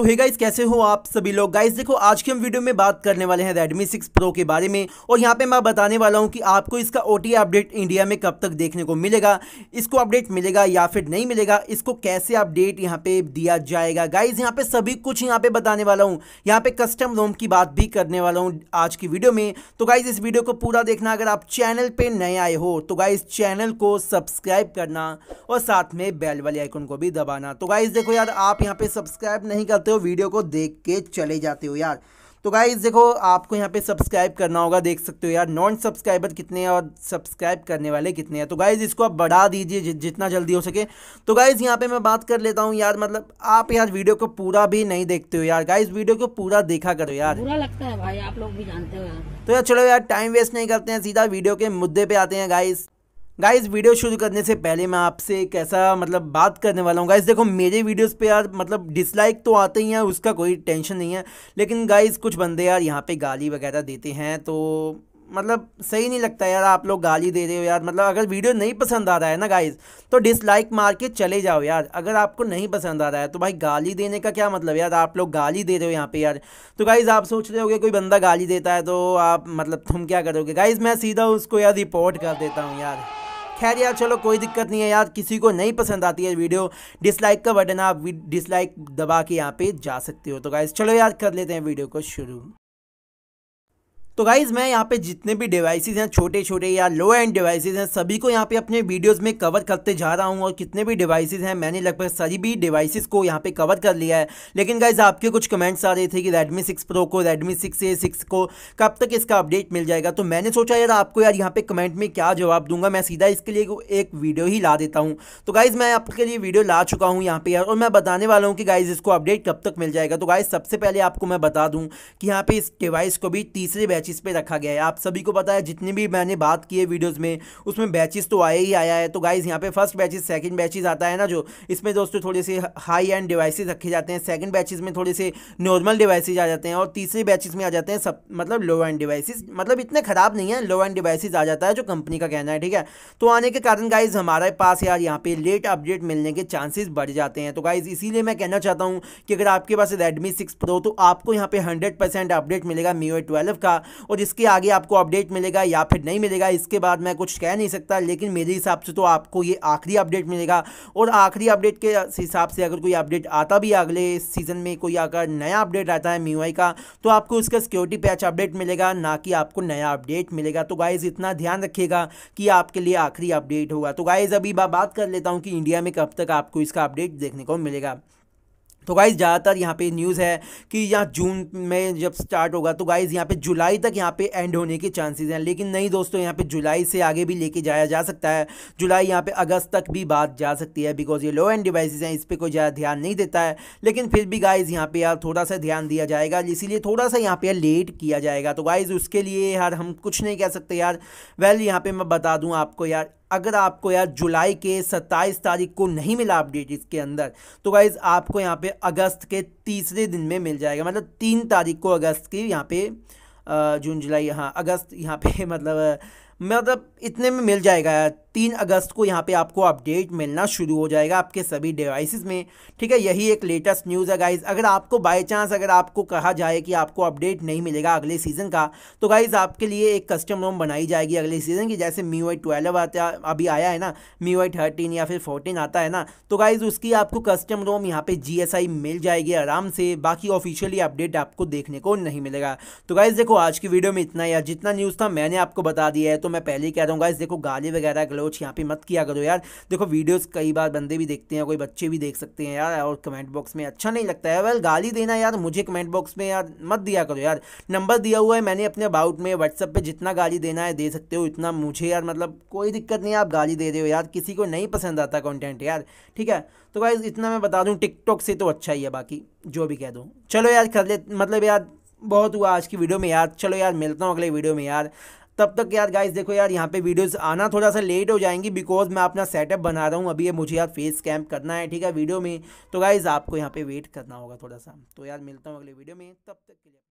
तो hey guys कैसे हो आप सभी लोग गाइस देखो आज के हम वीडियो में बात करने वाले हैं Redmi 6 Pro के बारे में और यहाँ पे मैं बताने वाला हूँ कि आपको इसका ओ अपडेट इंडिया में कब तक देखने को मिलेगा इसको अपडेट मिलेगा या फिर नहीं मिलेगा इसको कैसे अपडेट यहाँ पे दिया जाएगा गाइज यहाँ पे सभी कुछ यहाँ पे बताने वाला हूँ यहाँ पे कस्टम रोम की बात भी करने वाला हूँ आज की वीडियो में तो गाइज इस वीडियो को पूरा देखना अगर आप चैनल पर नए आए हो तो गाइज चैनल को सब्सक्राइब करना और साथ में बेल वाले आइकन को भी दबाना तो गाइज देखो यार आप यहाँ पे सब्सक्राइब नहीं करते जाते हो वीडियो को देख के चले जाते हो यार तो गाइज देखो आपको यहाँ पे सब्सक्राइब करना होगा देख सकते हो यार नॉन सब्सक्राइबर कितने हैं और सब्सक्राइब करने वाले कितने हैं तो गाइज इसको आप बढ़ा दीजिए जितना जल्दी हो सके तो गाइज यहाँ पे मैं बात कर लेता हूँ यार मतलब आप यार वीडियो को पूरा भी नहीं देखते हो यार गाइज वीडियो को पूरा देखा करो यार बुरा लगता है भाई आप लोग भी जानते हो तो यार चलो यार टाइम वेस्ट नहीं करते हैं सीधा वीडियो के मुद्दे पे आते हैं गाइज गाइज़ वीडियो शुरू करने से पहले मैं आपसे एक ऐसा मतलब बात करने वाला हूँ गाइज़ देखो मेरे वीडियोस पे यार मतलब डिसलाइक तो आते ही हैं उसका कोई टेंशन नहीं है लेकिन गाइज़ कुछ बंदे यार यहाँ पे गाली वगैरह देते हैं तो मतलब सही नहीं लगता यार आप लोग गाली दे रहे हो यार मतलब अगर वीडियो नहीं पसंद आ रहा है ना गाइज तो डिसलाइक मार के चले जाओ यार अगर आपको नहीं पसंद आ रहा है तो भाई गाली देने का क्या मतलब यार आप लोग गाली दे रहे हो यहाँ पे यार तो गाइज आप सोच रहे गे कोई बंदा गाली देता है तो आप मतलब तुम क्या करोगे गाइज मैं सीधा उसको यार रिपोर्ट कर देता हूँ यार खैर यार चलो कोई दिक्कत नहीं है यार किसी को नहीं पसंद आती है वीडियो डिसलाइक का बटन आप डिसलाइक दबा के यहाँ पे जा सकते हो तो गाइज चलो यार कर लेते हैं वीडियो को शुरू तो गाइज़ मैं यहाँ पे जितने भी डिवाइसेस हैं छोटे छोटे या लो एंड डिवाइसेज हैं सभी को यहाँ पे अपने वीडियोस में कवर करते जा रहा हूँ और कितने भी डिवाइसेज हैं मैंने लगभग सभी भी डिवाइसेस को यहाँ पे कवर कर लिया है लेकिन गाइज़ आपके कुछ कमेंट्स आ रहे थे कि रेडमी सिक्स प्रो को रेडमी सिक्स ए सिक्स को कब तक इसका अपडेट मिल जाएगा तो मैंने सोचा यार आपको यार यहाँ पर कमेंट में क्या जवाब दूंगा मैं सीधा इसके लिए एक वीडियो ही ला देता हूँ तो गाइज़ मैं आपके लिए वीडियो ला चुका हूँ यहाँ पे यार और मैं बताने वाला हूँ कि गाइज़ इसको अपडेट कब तक मिल जाएगा तो गाइज़ सबसे पहले आपको मैं बता दूँ कि यहाँ पर इस डिवाइस को भी तीसरे बैच बैचेस पे रखा गया है आप सभी को पता है जितनी भी मैंने बात की है वीडियोस में उसमें बैचेस तो आया ही आया है तो गाइज़ यहाँ पे फर्स्ट बैचेस सेकंड बैचेस आता है ना जो इसमें दोस्तों थोड़े से हाई एंड डिवाइसेज रखे जाते हैं सेकंड बैचेज में थोड़े से नॉर्मल डिवाइसेज आ जाते हैं और तीसरे बैचेज में आ जाते हैं सब मतलब लो एंड डिवाइसेज मतलब इतने ख़राब नहीं है लो एंड डिवाइसेज आ जाता है जो कंपनी का कहना है ठीक है तो आने के कारण गाइज़ हमारे पास यार यहाँ पे लेट अपडेट मिलने के चांसेस बढ़ जाते हैं तो गाइज़ इसीलिए मैं कहना चाहता हूँ कि अगर आपके पास रेडमी सिक्स प्रो तो आपको यहाँ पे हंड्रेड परसेंट अपडेट मिलेगा मी ट्वेल्व का और इसके आगे आपको अपडेट मिलेगा या फिर नहीं मिलेगा इसके बाद मैं कुछ कह नहीं सकता लेकिन मेरे हिसाब से तो आपको ये आखिरी अपडेट मिलेगा और आखिरी अपडेट के हिसाब से अगर कोई अपडेट आता भी अगले सीज़न में कोई अगर नया अपडेट आता है मी का तो आपको इसका सिक्योरिटी पैच अपडेट मिलेगा ना कि आपको नया अपडेट मिलेगा तो गाइज़ इतना ध्यान रखिएगा कि आपके लिए आखिरी अपडेट होगा तो गाइज़ अभी बात कर लेता हूँ कि इंडिया में कब तक आपको इसका अपडेट देखने को मिलेगा तो गाइज़ ज़्यादातर यहाँ पे न्यूज़ है कि यहाँ जून में जब स्टार्ट होगा तो गाइज़ यहाँ पे जुलाई तक यहाँ पे एंड होने के चांसेस हैं लेकिन नहीं दोस्तों यहाँ पे जुलाई से आगे भी लेके जाया जा सकता है जुलाई यहाँ पे अगस्त तक भी बात जा सकती है बिकॉज ये लो एंड डिवाइसेस हैं इस पर कोई ज़्यादा ध्यान नहीं देता है लेकिन फिर भी गाइज़ यहाँ पर यार थोड़ा सा ध्यान दिया जाएगा इसीलिए थोड़ा सा यहाँ पर लेट किया जाएगा तो गाइज़ उसके लिए यार हम कुछ नहीं कह सकते यार वेल यहाँ पर मैं बता दूँ आपको यार अगर आपको यार जुलाई के 27 तारीख को नहीं मिला अपडेट इसके अंदर तो गाइज़ आपको यहाँ पे अगस्त के तीसरे दिन में मिल जाएगा मतलब तीन तारीख को अगस्त की यहाँ पे जून जुलाई हाँ अगस्त यहाँ पे मतलब मतलब इतने में मिल जाएगा तीन अगस्त को यहाँ पे आपको अपडेट मिलना शुरू हो जाएगा आपके सभी डिवाइसेस में ठीक है यही एक लेटेस्ट न्यूज़ है गाइज़ अगर आपको बाय चांस अगर आपको कहा जाए कि आपको अपडेट नहीं मिलेगा अगले सीज़न का तो गाइज़ आपके लिए एक कस्टम रोम बनाई जाएगी अगले सीज़न की जैसे मी वाई ट्वेल्व आता अभी आया है ना मी वाई थर्टीन या फिर फोर्टीन आता है ना तो गाइज़ उसकी आपको कस्टम रोम यहाँ पर जी मिल जाएगी आराम से बाकी ऑफिशियली अपडेट आपको देखने को नहीं मिलेगा तो गाइज़ देखो आज की वीडियो में इतना या जितना न्यूज़ था मैंने आपको बता दिया है तो तो मैं पहले ही कह रहा हूँ गाइस देखो गाली वगैरह गलोच यहाँ पे मत किया करो यार देखो वीडियोस कई बार बंदे भी देखते हैं कोई बच्चे भी देख सकते हैं यार और कमेंट बॉक्स में अच्छा नहीं लगता है वेल गाली देना यार मुझे कमेंट बॉक्स में यार मत दिया करो यार नंबर दिया हुआ है मैंने अपने अबाउट में व्हाट्सअप पर जितना गाली देना है दे सकते हो इतना मुझे यार मतलब कोई दिक्कत नहीं आप गाली दे रहे हो यार किसी को नहीं पसंद आता कॉन्टेंट यार ठीक है तो गाइज इतना मैं बता दूँ टिकटॉक से तो अच्छा ही है बाकी जो भी कह दूँ चलो यार कर ले मतलब यार बहुत हुआ आज की वीडियो में यार चलो यार मिलता हूँ अगले वीडियो में यार तब तक यार गाइस देखो यार यहाँ पे वीडियोस आना थोड़ा सा लेट हो जाएंगी बिकॉज मैं अपना सेटअप बना रहा हूँ अभी ये मुझे यार फेस कैम्प करना है ठीक है वीडियो में तो गाइज़ आपको यहाँ पे वेट करना होगा थोड़ा सा तो यार मिलता हूँ अगले वीडियो में तब तक के लिए